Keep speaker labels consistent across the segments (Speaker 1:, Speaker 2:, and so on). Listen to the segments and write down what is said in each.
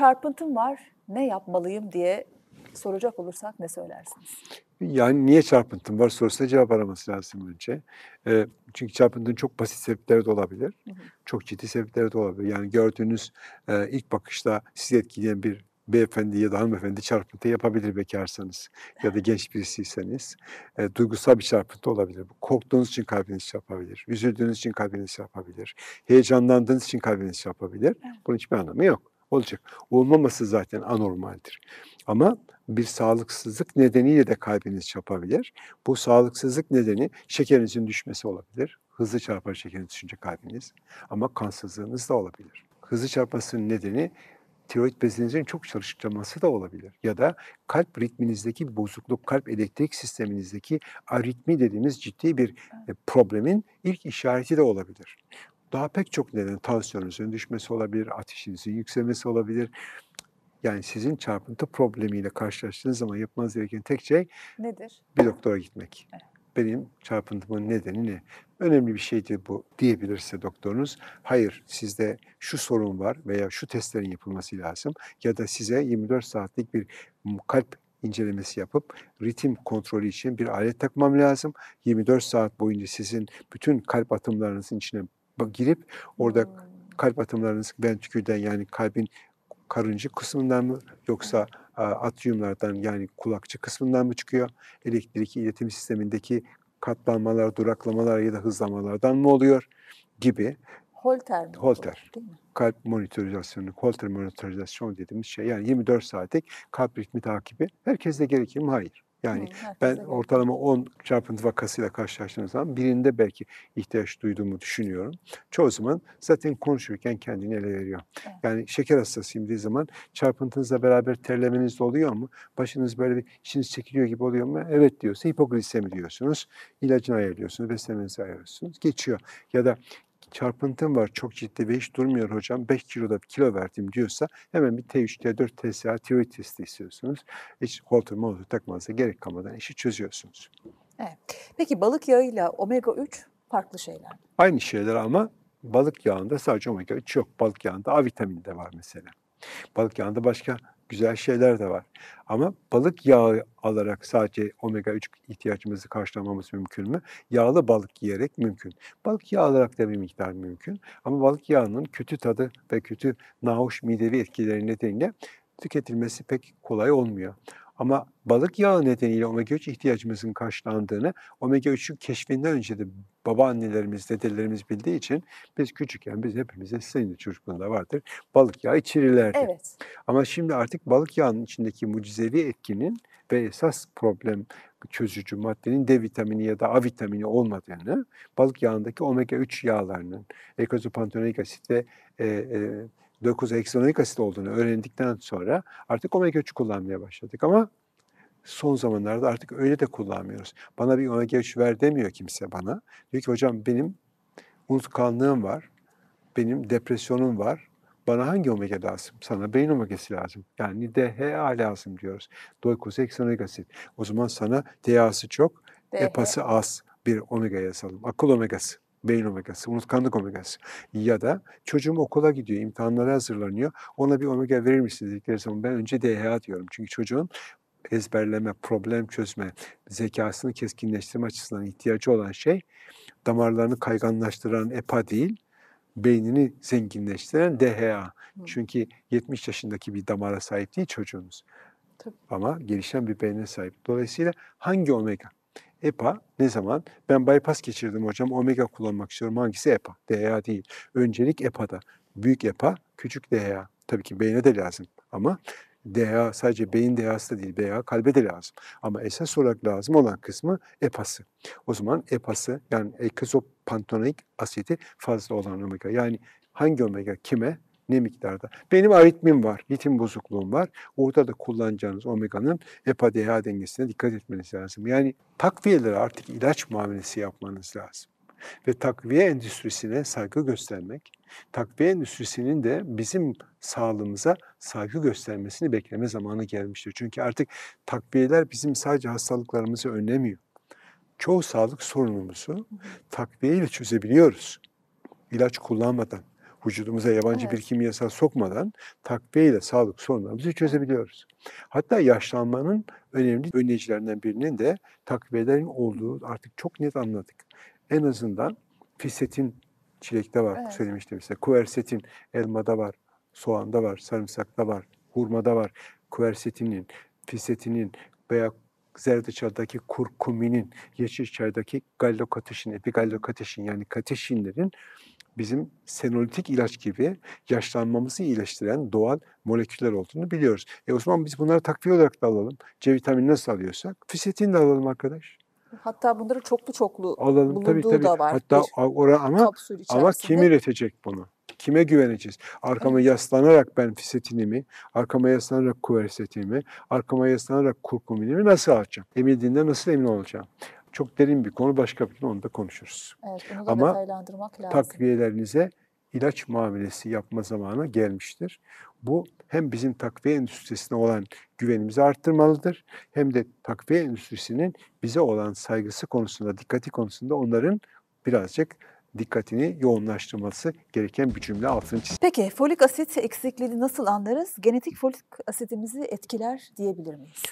Speaker 1: çarpıntım var, ne yapmalıyım diye soracak olursak ne söylersiniz? Yani niye çarpıntım var sorusuna cevap araması lazım önce. E, çünkü çarpıntının çok basit sebepleri de olabilir. Hı hı. Çok ciddi sebepleri de olabilir. Yani gördüğünüz e, ilk bakışta sizi etkileyen bir beyefendi ya da hanımefendi çarpıntı yapabilir bekarsanız ya da genç birisiyseniz. E, duygusal bir çarpıntı olabilir. Korktuğunuz için kalbiniz çarpabilir. Üzüldüğünüz için kalbiniz çarpabilir. Heyecanlandığınız için kalbiniz çarpabilir. Bunun hiçbir anlamı yok olacak. Olmaması zaten anormaldir. Ama bir sağlıksızlık nedeniyle de kalbiniz çarpabilir. Bu sağlıksızlık nedeni şekerinizin düşmesi olabilir. Hızlı çarpar şekeri düşünce kalbiniz. Ama kansızlığınız da olabilir. Hızlı çarpmasının nedeni tiroid bezinizin çok çalışması da olabilir. Ya da kalp ritminizdeki bozukluk, kalp elektrik sisteminizdeki aritmi dediğimiz ciddi bir e, problemin ilk işareti de olabilir daha pek çok neden tansiyonunuzun düşmesi olabilir, ateşinizin yükselmesi olabilir. Yani sizin çarpıntı problemiyle karşılaştığınız zaman yapmanız gereken tek şey nedir? Bir doktora gitmek. Evet. Benim çarpıntımın nedeni ne? Önemli bir şeydi bu diyebilirse doktorunuz. Hayır sizde şu sorun var veya şu testlerin yapılması lazım ya da size 24 saatlik bir kalp incelemesi yapıp ritim kontrolü için bir alet takmam lazım. 24 saat boyunca sizin bütün kalp atımlarınızın içine girip orada kalp atımlarınız ventikülden yani kalbin karıncı kısmından mı yoksa atriyumlardan yani kulakçı kısmından mı çıkıyor? Elektrik iletim sistemindeki katlanmalar, duraklamalar ya da hızlamalardan mı oluyor gibi. Holter mi? Holter. Kalp monitorizasyonu, Holter monitorizasyon dediğimiz şey. Yani 24 saatlik kalp ritmi takibi. Herkeste gerekir mi? Hayır. Yani Hı, ben göre. ortalama 10 çarpıntı vakasıyla karşılaştığım zaman birinde belki ihtiyaç duyduğumu düşünüyorum. Çoğu zaman zaten konuşurken kendini ele veriyor. Evet. Yani şeker hastasıyım dediği zaman çarpıntınızla beraber terlemeniz de oluyor mu? Başınız böyle bir içiniz çekiliyor gibi oluyor mu? Evet diyorsa hipoglisemi diyorsunuz. İlacını ayarlıyorsunuz, beslemenizi ayarlıyorsunuz. Geçiyor. Ya da çarpıntım var çok ciddi ve hiç durmuyor hocam 5 kiloda bir kilo verdim diyorsa hemen bir T3, T4, TSA, tiroid testi istiyorsunuz. Hiç holter monitor takmanıza gerek kalmadan işi çözüyorsunuz. Evet. Peki balık yağıyla omega 3 farklı şeyler. Aynı şeyler ama balık yağında sadece omega 3 yok. Balık yağında A vitamini de var mesela. Balık yağında başka güzel şeyler de var. Ama balık yağı alarak sadece omega 3 ihtiyacımızı karşılamamız mümkün mü? Yağlı balık yiyerek mümkün. Balık yağı alarak da bir miktar mümkün. Ama balık yağının kötü tadı ve kötü nahoş midevi etkileri nedeniyle tüketilmesi pek kolay olmuyor. Ama balık yağı nedeniyle omega 3 ihtiyacımızın karşılandığını omega 3'ün keşfinden önce de babaannelerimiz, dedelerimiz bildiği için biz küçükken biz hepimize senin de çocukluğunda vardır balık yağı içirilerdi. Evet. Ama şimdi artık balık yağının içindeki mucizevi etkinin ve esas problem çözücü maddenin D vitamini ya da A vitamini olmadığını, balık yağındaki omega 3 yağlarının, ekozopantenoik asit ve e, e, 9-heksanoik asit olduğunu öğrendikten sonra artık omega 3 kullanmaya başladık ama son zamanlarda artık öyle de kullanmıyoruz. Bana bir omega 3 ver demiyor kimse bana. Diyor ki hocam benim unutkanlığım var, benim depresyonum var, bana hangi omega lazım? Sana beyin omegası lazım. Yani DHA lazım diyoruz. 9 Doikoseksanoik asit. O zaman sana DHA'sı çok, DHA. E EPA'sı az bir omega yazalım. Akıl omegası beyin omegası, unutkanlık omegası. Ya da çocuğum okula gidiyor, imtihanlara hazırlanıyor. Ona bir omega verir misiniz dedikleri zaman ben önce DHA diyorum. Çünkü çocuğun ezberleme, problem çözme, zekasını keskinleştirme açısından ihtiyacı olan şey damarlarını kayganlaştıran EPA değil, beynini zenginleştiren DHA. Çünkü 70 yaşındaki bir damara sahip değil çocuğunuz. Tabii. Ama gelişen bir beyne sahip. Dolayısıyla hangi omega? EPA ne zaman? Ben bypass geçirdim hocam, omega kullanmak istiyorum. Hangisi EPA? DHA değil. Öncelik EPA'da. Büyük EPA, küçük DHA. Tabii ki beyne de lazım ama DHA sadece beyin DHA'sı da değil, DHA kalbe de lazım. Ama esas olarak lazım olan kısmı EPA'sı. O zaman EPA'sı yani ekzopantanoik asidi fazla olan omega. Yani hangi omega kime? ne miktarda? Benim aritmim var, ritim bozukluğum var. Orada da kullanacağınız omeganın EPA-DHA dengesine dikkat etmeniz lazım. Yani takviyelere artık ilaç muamelesi yapmanız lazım. Ve takviye endüstrisine saygı göstermek, takviye endüstrisinin de bizim sağlığımıza saygı göstermesini bekleme zamanı gelmiştir. Çünkü artık takviyeler bizim sadece hastalıklarımızı önlemiyor. Çoğu sağlık sorunumuzu takviye ile çözebiliyoruz. İlaç kullanmadan vücudumuza yabancı evet. bir kimyasal sokmadan takviye ile sağlık sorunlarımızı çözebiliyoruz. Hatta yaşlanmanın önemli önleyicilerinden birinin de takviyelerin olduğu artık çok net anladık. En azından fisetin çilekte var evet. söylemiştim size. Kuversetin elmada var, soğanda var, sarımsakta var, hurmada var. Kuversetinin, fisetinin veya zerdeçaldaki kurkuminin, yeşil çaydaki gallokatişin, epigallokateşin yani kateşinlerin bizim senolitik ilaç gibi yaşlanmamızı iyileştiren doğal moleküller olduğunu biliyoruz. E Osman biz bunları takviye olarak da alalım. C vitamini nasıl alıyorsak fisetin de alalım arkadaş. Hatta bunları çoklu çoklu alalım, bulunduğu tabii, tabii. da var. Hatta ora ama ama kim üretecek bunu? Kime güveneceğiz? Arkama evet. yaslanarak ben fisetinimi, arkama yaslanarak kuversetinimi, arkama yaslanarak kurkuminimi nasıl alacağım? Emildiğinde nasıl emin olacağım? çok derin bir konu. Başka bir gün onu da konuşuruz. Evet, onu da Ama lazım. takviyelerinize ilaç muamelesi yapma zamanı gelmiştir. Bu hem bizim takviye endüstrisine olan güvenimizi arttırmalıdır hem de takviye endüstrisinin bize olan saygısı konusunda, dikkati konusunda onların birazcık dikkatini yoğunlaştırması gereken bir cümle altını çiz. Peki folik asit eksikliğini nasıl anlarız? Genetik folik asitimizi etkiler diyebilir miyiz?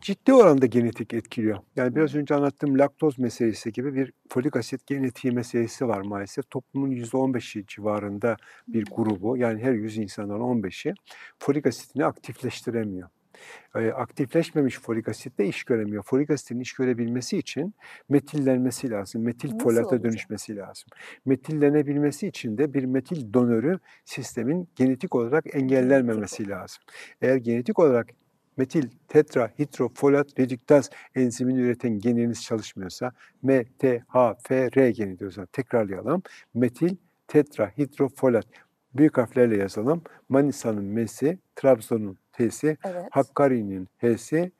Speaker 1: ciddi oranda genetik etkiliyor. Yani biraz önce anlattığım laktoz meselesi gibi bir folik asit genetiği meselesi var maalesef. Toplumun %15'i civarında bir grubu yani her 100 insandan 15'i folik asitini aktifleştiremiyor ee, aktifleşmemiş folik asit asitle iş göremiyor. Folik asitin iş görebilmesi için metillenmesi lazım. Metil Nasıl folata olacak? dönüşmesi lazım. Metillenebilmesi için de bir metil donörü sistemin genetik olarak engellenmesi lazım. Eğer genetik olarak metil tetrahidrofolat reduktaz enzimini üreten geniniz çalışmıyorsa MTHFR geni diyoruz. Tekrarlayalım. Metil tetrahidrofolat büyük harflerle yazalım. Manisa'nın M'si, Trabzon'un T'si, evet. Hakkari'nin H'si,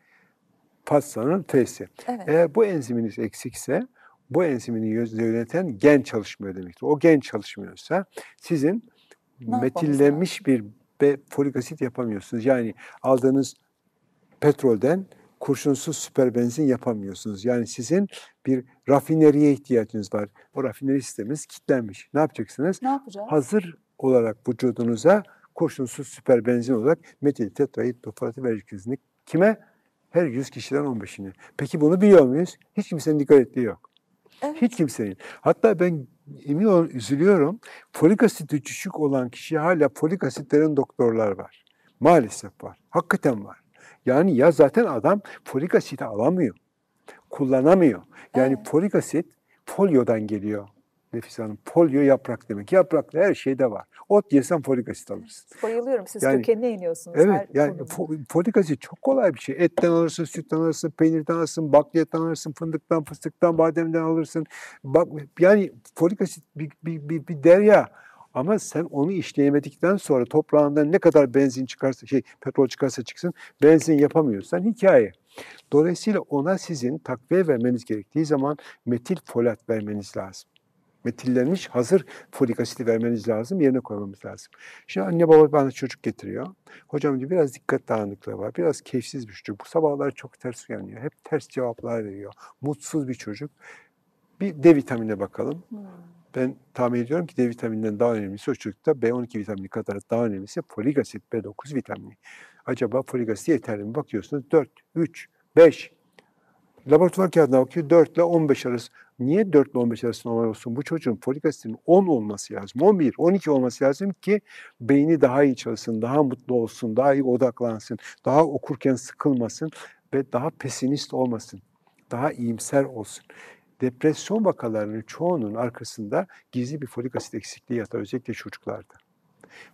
Speaker 1: Fatsa'nın F'si. Evet. Eğer bu enziminiz eksikse bu enzimini yöneten gen çalışmıyor demektir. O gen çalışmıyorsa sizin ne metillenmiş bir folik asit yapamıyorsunuz. Yani aldığınız petrolden kurşunsuz süper benzin yapamıyorsunuz. Yani sizin bir rafineriye ihtiyacınız var. O rafineri sisteminiz kilitlenmiş. Ne yapacaksınız? Ne yapacağız? Hazır olarak vücudunuza kurşunsuz süper benzin olarak metil tetrahid dopalatı vereceksiniz. Kime? Her 100 kişiden 15'ini. Peki bunu biliyor muyuz? Hiç kimsenin dikkat ettiği yok. Evet. Hiç kimsenin. Hatta ben emin olun üzülüyorum. Folik asit düşük olan kişi hala folik asit veren doktorlar var. Maalesef var. Hakikaten var. Yani ya zaten adam folik asiti alamıyor. Kullanamıyor. Yani evet. folik asit folyodan geliyor. Nefis Hanım. Polio yaprak demek. Yaprakta her şeyde var. Ot yesen folik asit alırsın. Bayılıyorum. Siz yani, kökenine iniyorsunuz. Evet. Her yani konuda. folik asit çok kolay bir şey. Etten alırsın, sütten alırsın, peynirden alırsın, bakliyetten alırsın, fındıktan, fıstıktan, bademden alırsın. Bak, yani folik asit bir, bir, bir, bir derya. Ama sen onu işleyemedikten sonra toprağından ne kadar benzin çıkarsa, şey petrol çıkarsa çıksın, benzin yapamıyorsan hikaye. Dolayısıyla ona sizin takviye vermeniz gerektiği zaman metil folat vermeniz lazım. Metillenmiş hazır folik asidi vermeniz lazım, yerine koymamız lazım. Şimdi anne baba bana çocuk getiriyor. Hocam diyor biraz dikkat dağınıklığı var, biraz keyifsiz bir çocuk. Bu sabahlar çok ters uyanıyor, hep ters cevaplar veriyor. Mutsuz bir çocuk. Bir D vitaminine bakalım. Hmm. Ben tahmin ediyorum ki D vitamininden daha önemlisi o çocukta B12 vitamini kadar daha önemlisi folik asit B9 vitamini. Acaba folik asit yeterli mi? Bakıyorsunuz 4, 3, 5. Laboratuvar kağıdına bakıyor 4 ile 15 arası. Niye 4 ile 15 arası normal olsun? Bu çocuğun folik asitinin 10 olması lazım. 11, 12 olması lazım ki beyni daha iyi çalışsın, daha mutlu olsun, daha iyi odaklansın, daha okurken sıkılmasın ve daha pesimist olmasın, daha iyimser olsun depresyon vakalarının çoğunun arkasında gizli bir folik asit eksikliği yatar özellikle çocuklarda.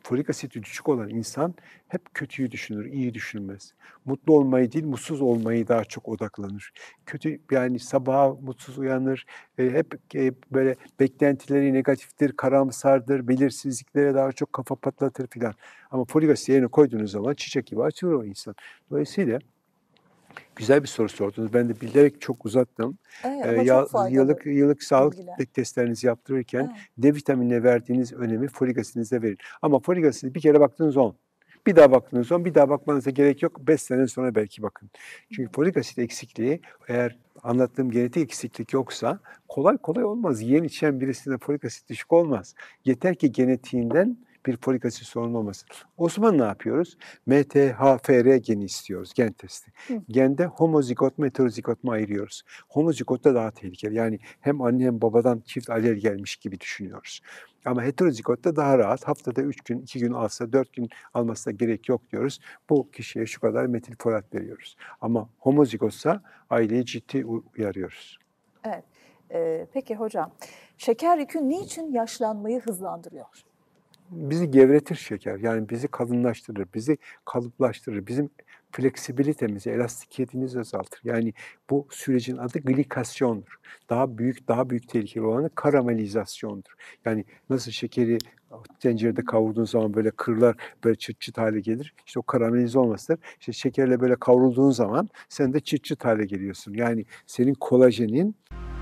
Speaker 1: Folik asiti düşük olan insan hep kötüyü düşünür, iyi düşünmez. Mutlu olmayı değil, mutsuz olmayı daha çok odaklanır. Kötü yani sabaha mutsuz uyanır, e, hep e, böyle beklentileri negatiftir, karamsardır, belirsizliklere daha çok kafa patlatır filan. Ama folik asit yerine koyduğunuz zaman çiçek gibi açılır o insan. Dolayısıyla Güzel bir soru sordunuz. Ben de bilerek çok uzattım. Evet, ee, ya, çok yıllık yıllık sağlık bilgiler. testlerinizi yaptırırken evet. D vitaminine verdiğiniz önemi folik asidinize verin. Ama folik asidini bir kere baktığınız 10. Bir daha baktığınız zaman bir daha bakmanıza gerek yok. 5 sene sonra belki bakın. Çünkü folik asit eksikliği eğer anlattığım genetik eksiklik yoksa kolay kolay olmaz. Yiyen içen birisinde folik asit düşük olmaz. Yeter ki genetiğinden bir folik asit sorunu olmasın. O zaman ne yapıyoruz? MTHFR geni istiyoruz gen testi. Hı. Gende homozigot mu heterozigot mu ayırıyoruz. Homozigot da daha tehlikeli. Yani hem anne hem babadan çift alel gelmiş gibi düşünüyoruz. Ama heterozigot da daha rahat. Haftada 3 gün, 2 gün alsa, 4 gün almasına gerek yok diyoruz. Bu kişiye şu kadar metilfolat veriyoruz. Ama homozigotsa aileyi ciddi uyarıyoruz. Evet. Ee, peki hocam, şeker yükü niçin yaşlanmayı hızlandırıyor? bizi gevretir şeker. Yani bizi kalınlaştırır, bizi kalıplaştırır, bizim fleksibilitemizi, elastikiyetimizi azaltır. Yani bu sürecin adı glikasyondur. Daha büyük, daha büyük tehlikeli olanı karamelizasyondur. Yani nasıl şekeri tencerede kavurduğun zaman böyle kırlar böyle çıt çıt hale gelir. İşte o karamelize olmasıdır. İşte şekerle böyle kavrulduğun zaman sen de çıt çıt hale geliyorsun. Yani senin kolajenin